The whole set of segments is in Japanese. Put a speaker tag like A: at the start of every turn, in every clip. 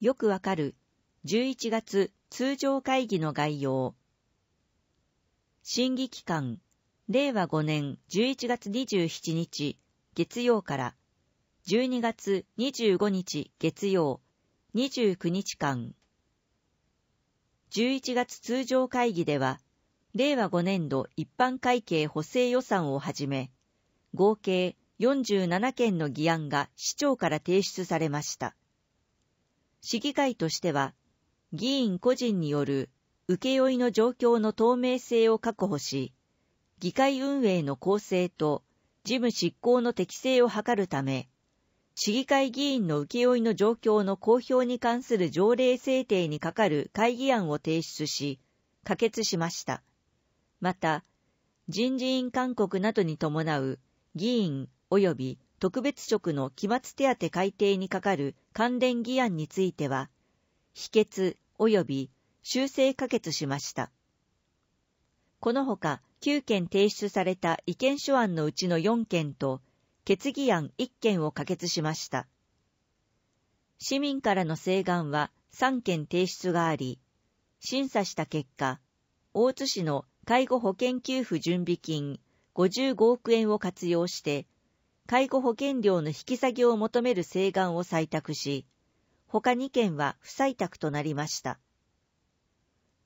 A: よくわかる11月通常会議の概要。審議期間、令和5年11月27日月曜から12月25日月曜29日間。11月通常会議では、令和5年度一般会計補正予算をはじめ、合計47件の議案が市長から提出されました。市議会としては、議員個人による請負の状況の透明性を確保し、議会運営の公正と事務執行の適正を図るため、市議会議員の請負の状況の公表に関する条例制定に係る会議案を提出し、可決しました。また、人事院勧告などに伴う議員及び特別職の期末手当改定にかかる関連議案については、否決及び修正可決しました。このほか9件提出された意見書案のうちの4件と、決議案1件を可決しました。市民からの請願は3件提出があり、審査した結果、大津市の介護保険給付準備金55億円を活用して介護保険料の引き下げを求める請願を採択し、他2件は不採択となりました。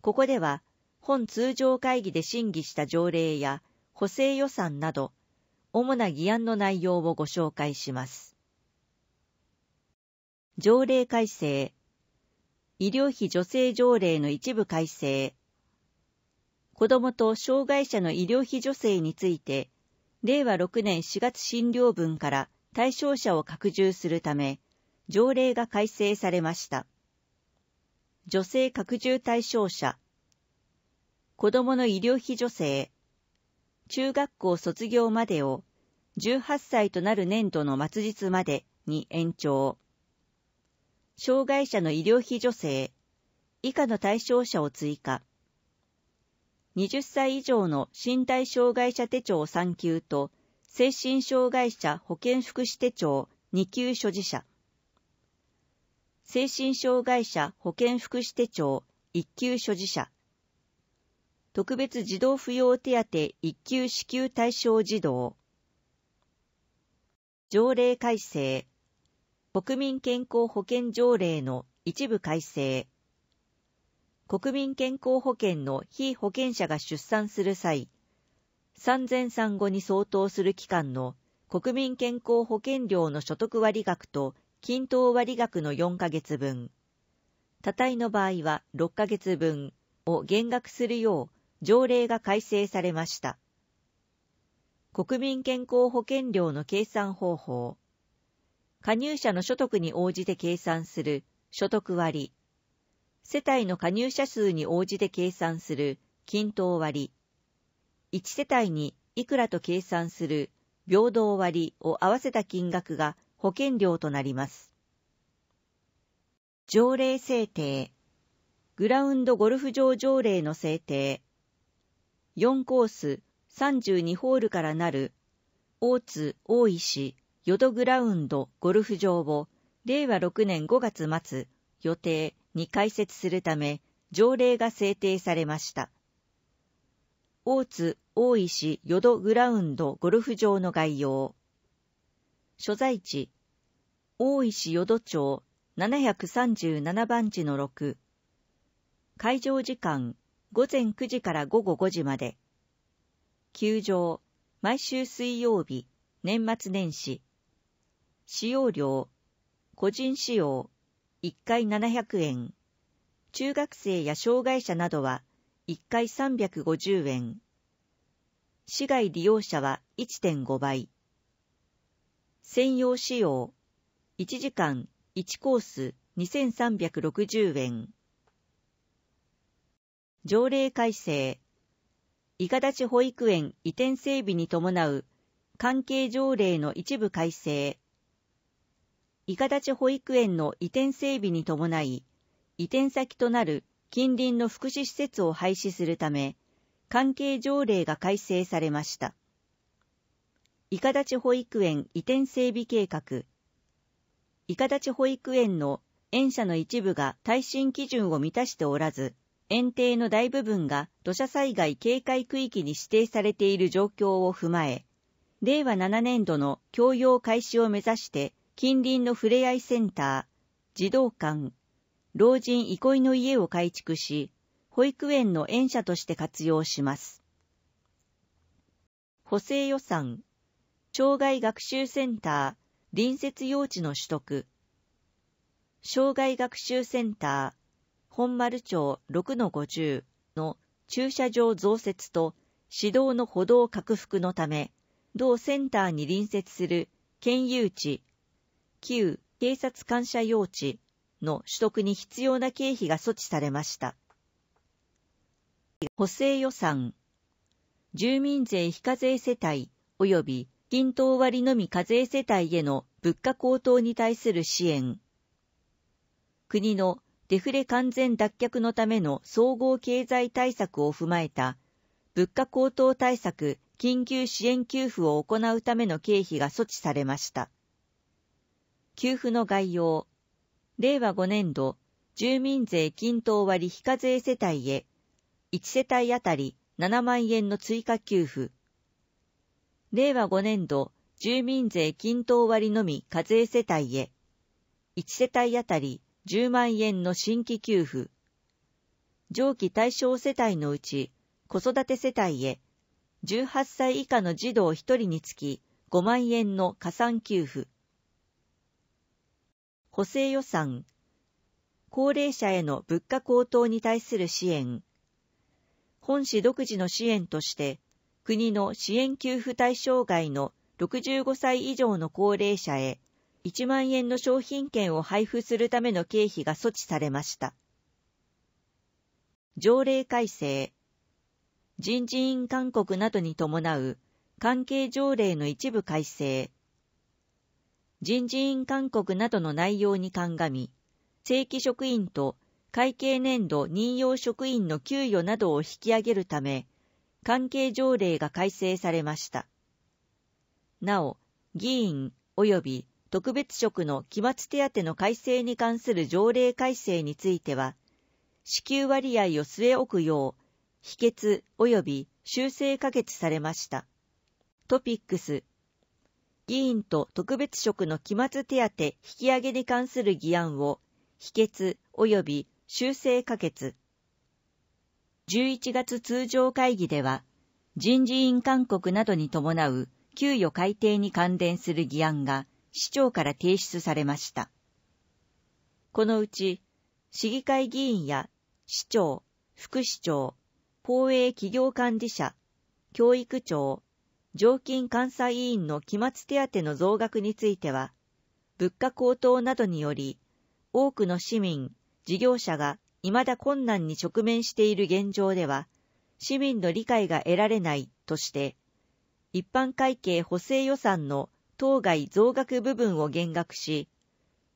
A: ここでは、本通常会議で審議した条例や補正予算など、主な議案の内容をご紹介します。条例改正、医療費助成条例の一部改正、子どもと障害者の医療費助成について令和6年4月診療分から対象者を拡充するため、条例が改正されました。女性拡充対象者、子供の医療費助成、中学校卒業までを18歳となる年度の末日までに延長、障害者の医療費助成、以下の対象者を追加、20歳以上の身体障害者手帳3級と精神障害者保健福祉手帳2級所持者。精神障害者保健福祉手帳1級所持者。特別児童扶養手当1級支給対象児童。条例改正。国民健康保険条例の一部改正。国民健康保険の被保険者が出産する際、産前産後に相当する期間の国民健康保険料の所得割額と均等割額の4ヶ月分、多体の場合は6ヶ月分を減額するよう条例が改正されました。国民健康保険料の計算方法。加入者の所得に応じて計算する所得割世帯の加入者数に応じて計算する均等割、1世帯にいくらと計算する平等割を合わせた金額が保険料となります。条例制定、グラウンドゴルフ場条例の制定、4コース32ホールからなる大津大石淀グラウンドゴルフ場を令和6年5月末予定に開設するため条例が制定されました。大津大石淀グラウンドゴルフ場の概要所在地大石淀町737番地の6会場時間午前9時から午後5時まで球場毎週水曜日年末年始使用料個人使用1回700円。中学生や障害者などは1回350円。市外利用者は1.5倍。専用使用。1時間1コース2360円。条例改正。伊賀立保育園移転整備に伴う関係条例の一部改正伊香立保育園の移転整備に伴い、移転先となる近隣の福祉施設を廃止するため、関係条例が改正されました。伊香立保育園移転整備計画。伊香立保育園の園舎の一部が耐震基準を満たしておらず、園庭の大部分が土砂災害警戒区域に指定されている状況を踏まえ、令和7年度の供用開始を目指して近隣のふれあいセンター、児童館、老人憩いの家を改築し、保育園の園舎として活用します。補正予算、障害学習センター、隣接用地の取得、障害学習センター、本丸町6-50の駐車場増設と指導の歩道拡幅のため、同センターに隣接する県有地旧警察官舎用地の取得に必要な経費が措置されました。補正予算、住民税非課税世帯及び均等割のみ課税世帯への物価高騰に対する支援、国のデフレ完全脱却のための総合経済対策を踏まえた物価高騰対策緊急支援給付を行うための経費が措置されました。給付の概要。令和5年度、住民税均等割非課税世帯へ、1世帯あたり7万円の追加給付。令和5年度、住民税均等割のみ課税世帯へ、1世帯あたり10万円の新規給付。上記対象世帯のうち、子育て世帯へ、18歳以下の児童1人につき5万円の加算給付。補正予算、高齢者への物価高騰に対する支援、本市独自の支援として、国の支援給付対象外の65歳以上の高齢者へ1万円の商品券を配布するための経費が措置されました。条例改正、人事院勧告などに伴う関係条例の一部改正、人事院勧告などの内容に鑑み、正規職員と会計年度任用職員の給与などを引き上げるため、関係条例が改正されました。なお、議員及び特別職の期末手当の改正に関する条例改正については、支給割合を据え置くよう、否決及び修正可決されました。トピックス議員と特別職の期末手当引き上げに関する議案を否決及び修正可決。11月通常会議では、人事院勧告などに伴う給与改定に関連する議案が市長から提出されました。このうち、市議会議員や市長、副市長、公営企業管理者、教育長、常勤監査委員の期末手当の増額については、物価高騰などにより、多くの市民、事業者が未だ困難に直面している現状では、市民の理解が得られないとして、一般会計補正予算の当該増額部分を減額し、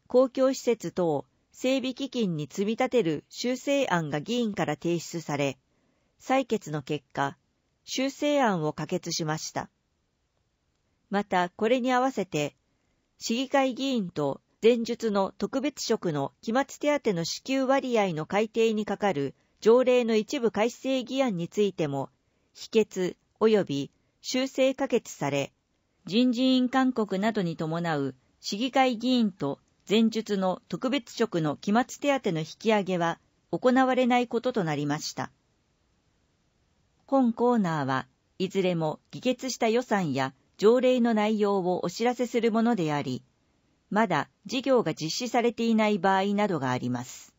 A: 公共施設等整備基金に積み立てる修正案が議員から提出され、採決の結果、修正案を可決しました。また、これに合わせて、市議会議員と前述の特別職の期末手当の支給割合の改定にかかる条例の一部改正議案についても、否決及び修正可決され、人事院勧告などに伴う市議会議員と前述の特別職の期末手当の引き上げは行われないこととなりました。本コーナーはいずれも議決した予算や条例の内容をお知らせするものであり、まだ事業が実施されていない場合などがあります。